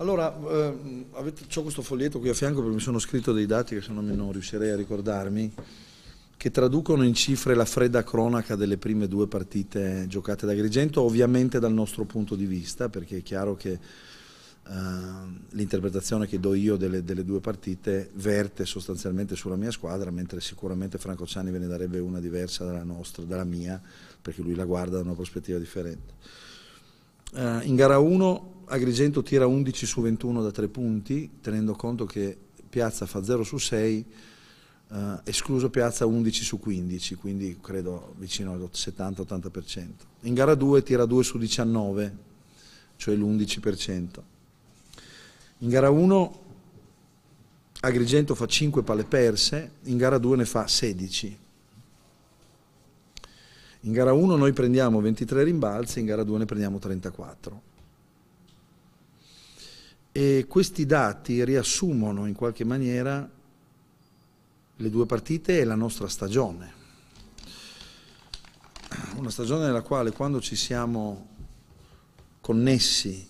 Allora, ehm, avete, ho questo foglietto qui a fianco perché mi sono scritto dei dati che se no non riuscirei a ricordarmi, che traducono in cifre la fredda cronaca delle prime due partite giocate da Grigento, ovviamente dal nostro punto di vista, perché è chiaro che eh, l'interpretazione che do io delle, delle, due partite verte sostanzialmente sulla mia squadra, mentre sicuramente Franco Ciani ve ne darebbe una diversa dalla nostra, dalla mia, perché lui la guarda da una prospettiva differente. Eh, in gara 1 Agrigento tira 11 su 21 da 3 punti, tenendo conto che Piazza fa 0 su 6, eh, escluso Piazza 11 su 15, quindi credo vicino al 70-80%. In gara 2 tira 2 su 19, cioè l'11%. In gara 1 Agrigento fa 5 palle perse, in gara 2 ne fa 16. In gara 1 noi prendiamo 23 rimbalzi, in gara 2 ne prendiamo 34. E questi dati riassumono in qualche maniera le due partite e la nostra stagione. Una stagione nella quale quando ci siamo connessi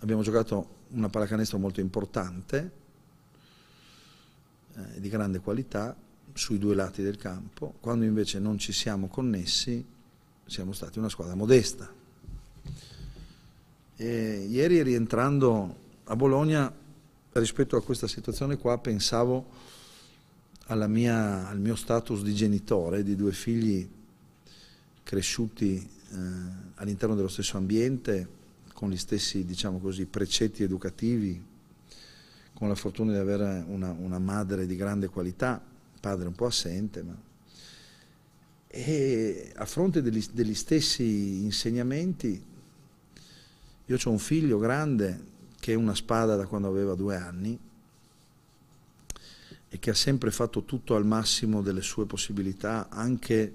abbiamo giocato una pallacanestro molto importante, eh, di grande qualità, sui due lati del campo, quando invece non ci siamo connessi siamo stati una squadra modesta. E ieri rientrando a Bologna, rispetto a questa situazione qua, pensavo mia, al mio status di genitore di due figli cresciuti eh, all'interno dello stesso ambiente, con gli stessi diciamo così, precetti educativi, con la fortuna di avere una, una madre di grande qualità, padre un po' assente, ma e a fronte degli, degli, stessi insegnamenti, io ho un figlio grande che è una spada da quando aveva due anni e che ha sempre fatto tutto al massimo delle sue possibilità, anche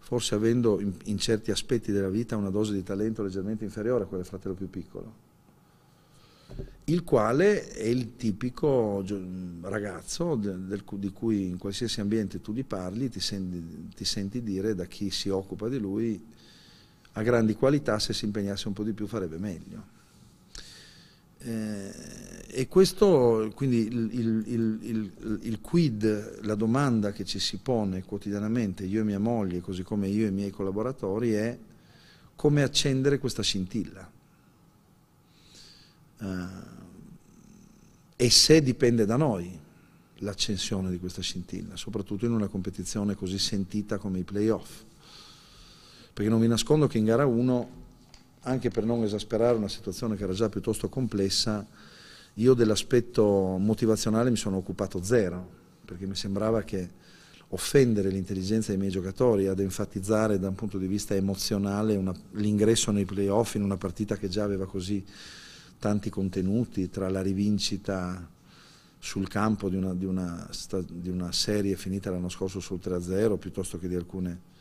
forse avendo in, in certi aspetti della vita una dose di talento leggermente inferiore a quella del fratello più piccolo, il quale è il tipico ragazzo del, di cui in qualsiasi ambiente tu gli parli, ti senti, ti senti dire da chi si occupa di lui, ha grandi qualità, se si impegnasse un po' di più farebbe meglio. Eh, e questo, quindi il, il, il, il, quid, la domanda che ci si pone quotidianamente, io e mia moglie, così come io e i miei collaboratori, è come accendere questa scintilla. Eh, e se dipende da noi l'accensione di questa scintilla, soprattutto in una competizione così sentita come i playoff. Perché non vi nascondo che in gara 1 anche per non esasperare una situazione che era già piuttosto complessa, io dell'aspetto motivazionale mi sono occupato zero, perché mi sembrava che offendere l'intelligenza dei miei giocatori, ad enfatizzare da un punto di vista emozionale una, l'ingresso nei playoff in una partita che già aveva così tanti contenuti, tra la rivincita sul campo di una, di una, di una serie finita l'anno scorso sul 3-0, piuttosto che di alcune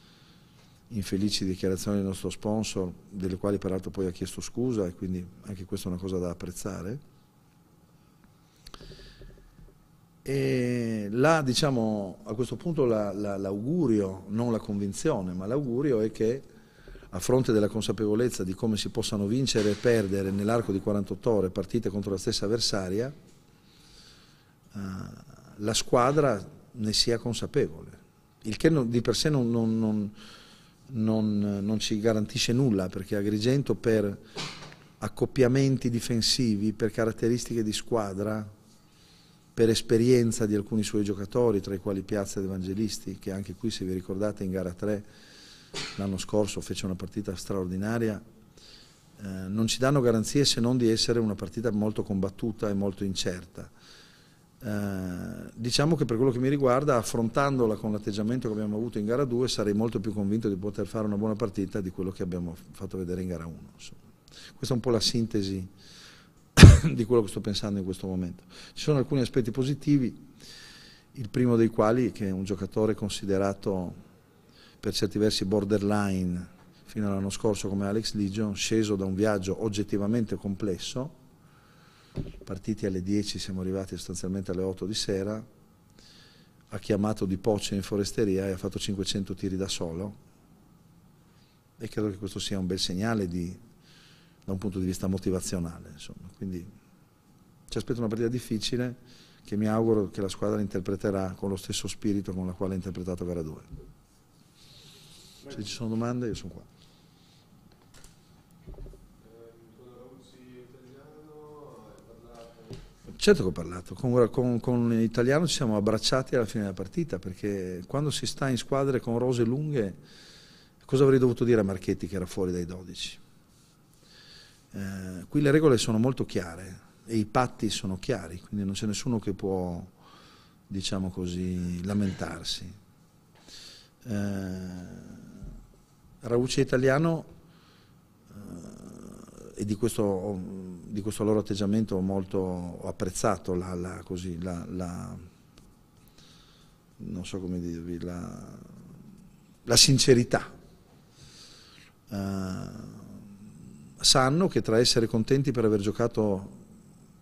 infelici dichiarazioni del nostro sponsor, delle quali peraltro poi ha chiesto scusa e quindi anche questa è una cosa da apprezzare. E là, diciamo, a questo punto la, la, l'augurio, non la convinzione, ma l'augurio è che a fronte della consapevolezza di come si possano vincere e perdere nell'arco di 48 ore partite contro la stessa avversaria, eh, la squadra ne sia consapevole, il che non, di per sé non, non, non non, non ci garantisce nulla perché Agrigento per accoppiamenti difensivi, per caratteristiche di squadra, per esperienza di alcuni suoi giocatori, tra i quali Piazza ed Evangelisti, che anche qui, se vi ricordate, in gara 3 l'anno scorso fece una partita straordinaria, eh, non ci danno garanzie se non di essere una partita molto combattuta e molto incerta. Eh, diciamo che per quello che mi riguarda, affrontandola con l'atteggiamento che abbiamo avuto in gara 2, sarei molto più convinto di poter fare una buona partita di quello che abbiamo fatto vedere in gara 1. Insomma. Questa è un po' la sintesi di quello che sto pensando in questo momento. Ci sono alcuni aspetti positivi, il primo dei quali è che un giocatore considerato per certi versi borderline fino all'anno scorso come Alex Legion, sceso da un viaggio oggettivamente complesso, partiti alle 10, siamo arrivati sostanzialmente alle 8 di sera, ha chiamato Di Poce in foresteria e ha fatto 500 tiri da solo e credo che questo sia un bel segnale di, da un punto di vista motivazionale. Insomma. Quindi ci aspetta una partita difficile che mi auguro che la squadra interpreterà con lo stesso spirito con la quale ha interpretato gara 2. Se ci sono domande io sono qua. Certo che ho parlato, con, con, con l'italiano ci siamo abbracciati alla fine della partita, perché quando si sta in squadre con rose lunghe, cosa avrei dovuto dire a Marchetti che era fuori dai 12? Eh, qui le regole sono molto chiare e i patti sono chiari, quindi non c'è nessuno che può, diciamo così, lamentarsi. Eh, Raucci italiano, eh, e di questo ho, di questo loro atteggiamento ho molto apprezzato la, la, così, la, la, non so come dirvi, la, la sincerità. Uh, sanno che tra essere contenti per aver giocato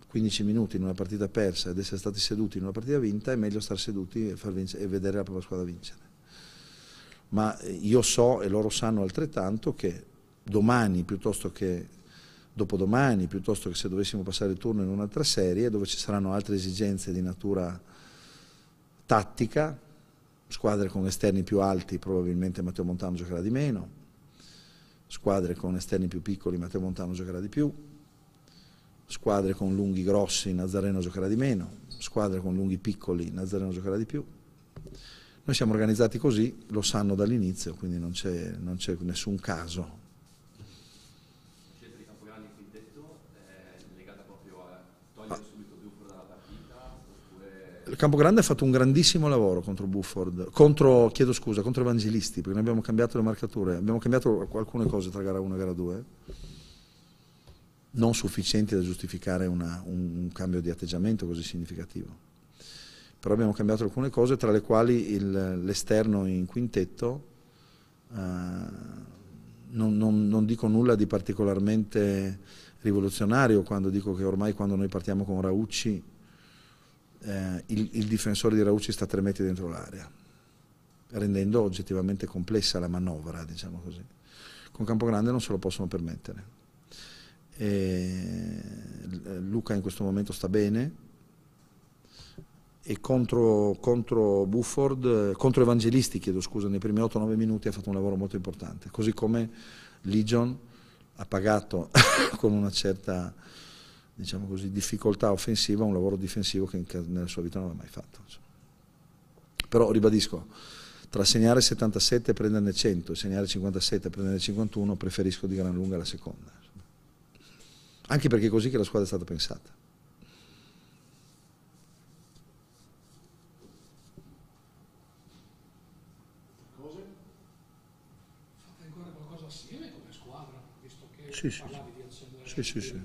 15 minuti in una partita persa ed essere stati seduti in una partita vinta è meglio stare seduti e, vincere, e vedere la propria squadra vincere. Ma io so e loro sanno altrettanto che domani piuttosto che dopodomani, piuttosto che se dovessimo passare il turno in un'altra serie, dove ci saranno altre esigenze di natura tattica, squadre con esterni più alti probabilmente Matteo Montano giocherà di meno, squadre con esterni più piccoli Matteo Montano giocherà di più, squadre con lunghi grossi Nazareno giocherà di meno, squadre con lunghi piccoli Nazareno giocherà di più. Noi siamo organizzati così, lo sanno dall'inizio, quindi non c'è nessun caso Gianni quintetto è eh, legata proprio a togliere ah. subito Bufford dalla partita? Oppure... Il Grande ha fatto un grandissimo lavoro contro Bufford, contro, chiedo scusa, contro Evangelisti, perché noi abbiamo cambiato le marcature, abbiamo cambiato alcune cose tra gara 1 e gara 2, non sufficienti da giustificare una, un, un cambio di atteggiamento così significativo però abbiamo cambiato alcune cose, tra le quali l'esterno in quintetto eh, non, non, non, dico nulla di particolarmente rivoluzionario quando dico che ormai quando noi partiamo con Raucci eh, il, il, difensore di Raucci sta tre metri dentro l'area, rendendo oggettivamente complessa la manovra, diciamo così. Con Campogrande non se lo possono permettere. E Luca in questo momento sta bene, e contro, contro, Bufford, eh, contro Evangelisti, chiedo scusa, nei primi 8-9 minuti ha fatto un lavoro molto importante, così come Legion ha pagato con una certa diciamo così, difficoltà offensiva un lavoro difensivo che nella sua vita non aveva mai fatto. Però ribadisco, tra segnare 77 e prenderne 100 e segnare 57 e prenderne 51 preferisco di gran lunga la seconda. Anche perché è così che la squadra è stata pensata. Sì, sì, sì. sì, sì.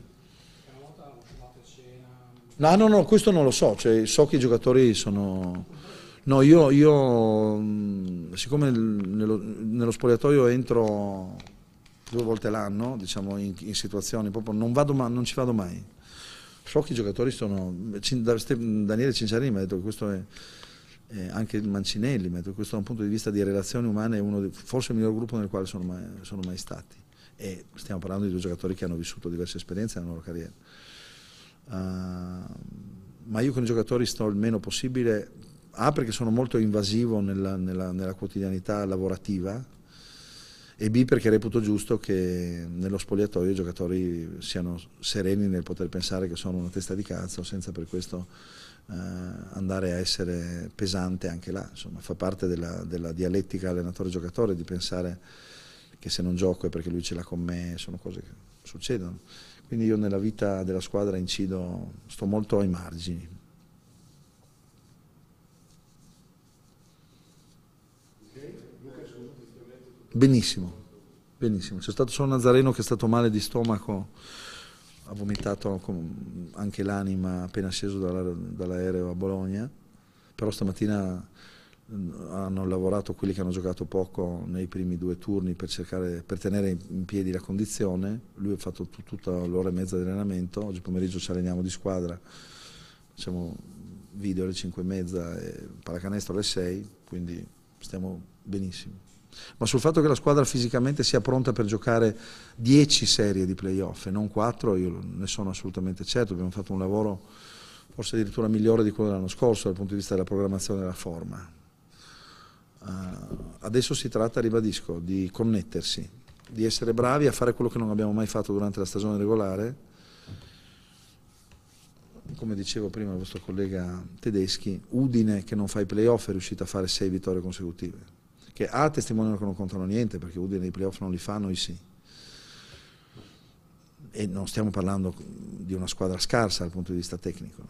No, no, no, questo non lo so, cioè, so che i giocatori sono... No, io, io mm, siccome nello, nello spogliatoio entro due volte l'anno, diciamo, in, in situazioni proprio, non, vado, non ci vado mai. So che i giocatori sono... Daniele Cinciarini mi ha detto che questo è eh, anche Mancinelli, ma questo da un punto di vista di relazioni umane è uno dei, forse il miglior gruppo nel quale sono mai, sono mai stati. E stiamo parlando di due giocatori che hanno vissuto diverse esperienze nella loro carriera. Uh, ma io con i giocatori sto il meno possibile, A ah, perché sono molto invasivo nella, nella, nella quotidianità lavorativa, e B perché reputo giusto che nello spogliatoio i giocatori siano sereni nel poter pensare che sono una testa di cazzo senza per questo eh, andare a essere pesante anche là, insomma fa parte della, della dialettica allenatore-giocatore di pensare che se non gioco è perché lui ce l'ha con me, sono cose che succedono. Quindi io nella vita della squadra incido, sto molto ai margini. Benissimo, benissimo. C'è stato solo Nazareno che è stato male di stomaco ha vomitato anche l'anima appena sceso dall'aereo a Bologna, però stamattina mm, hanno lavorato quelli che hanno giocato poco nei primi due turni per, cercare, per tenere in piedi la condizione, lui ha fatto tutta l'ora e mezza di allenamento, oggi pomeriggio ci alleniamo di squadra, facciamo video alle 5 e mezza e pallacanestro alle 6, quindi stiamo benissimo ma sul fatto che la squadra fisicamente sia pronta per giocare 10 serie di playoff e non 4 io ne sono assolutamente certo, abbiamo fatto un lavoro forse addirittura migliore di quello dell'anno scorso dal punto di vista della programmazione della forma. Uh, adesso si tratta, ribadisco, di connettersi, di essere bravi a fare quello che non abbiamo mai fatto durante la stagione regolare. Come dicevo prima il vostro collega Tedeschi, Udine che non fa i playoff è riuscito a fare 6 vittorie consecutive che A testimoniano che non contano niente perché vuol dire nei playoff non li fa, noi sì. E non stiamo parlando di una squadra scarsa dal punto di vista tecnico.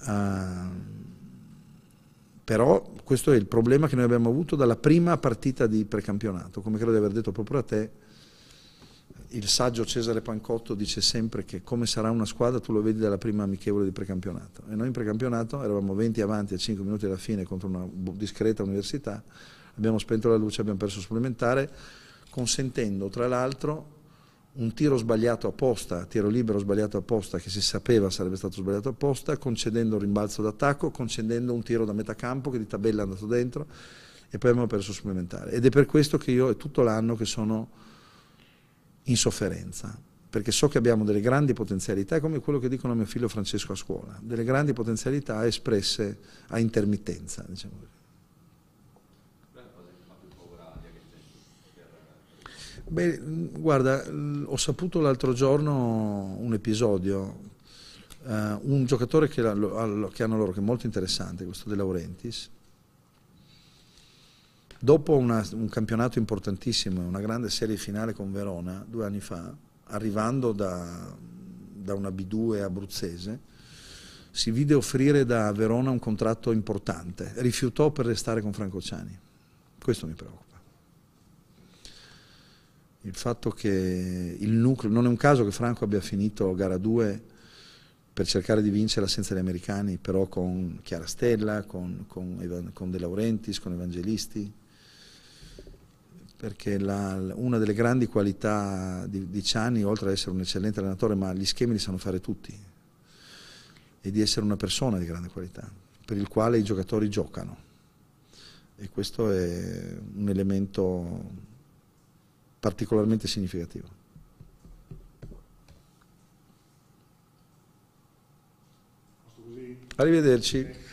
Uh, però questo è il problema che noi abbiamo avuto dalla prima partita di precampionato, come credo di aver detto proprio a te il saggio Cesare Pancotto dice sempre che come sarà una squadra tu lo vedi dalla prima amichevole di precampionato e noi in precampionato eravamo 20 avanti a 5 minuti alla fine contro una discreta università, abbiamo spento la luce, abbiamo perso supplementare consentendo tra l'altro un tiro sbagliato apposta, tiro libero sbagliato apposta che si sapeva sarebbe stato sbagliato apposta, concedendo un rimbalzo d'attacco, concedendo un tiro da metà campo che di tabella è andato dentro e poi abbiamo perso supplementare ed è per questo che io è tutto l'anno che sono in sofferenza, perché so che abbiamo delle grandi potenzialità, è come quello che dicono mio figlio Francesco a scuola, delle grandi potenzialità espresse a intermittenza. Diciamo Beh, guarda, ho saputo l'altro giorno un episodio, uh, un giocatore che, che hanno loro, che è molto interessante, questo De Laurentiis, Dopo una, un campionato importantissimo, una grande serie finale con Verona due anni fa, arrivando da, da una B2 abruzzese, si vide offrire da Verona un contratto importante. Rifiutò per restare con Franco Ciani, Questo mi preoccupa. Il fatto che il nucleo. Non è un caso che Franco abbia finito gara 2 per cercare di vincere l'assenza degli americani, però con Chiara Stella, con, con, con De Laurentiis, con Evangelisti, perché la, una delle grandi qualità di, di, Ciani, oltre ad essere un eccellente allenatore, ma gli schemi li sanno fare tutti, e di essere una persona di grande qualità, per il quale i giocatori giocano. E questo è un elemento particolarmente significativo. Arrivederci.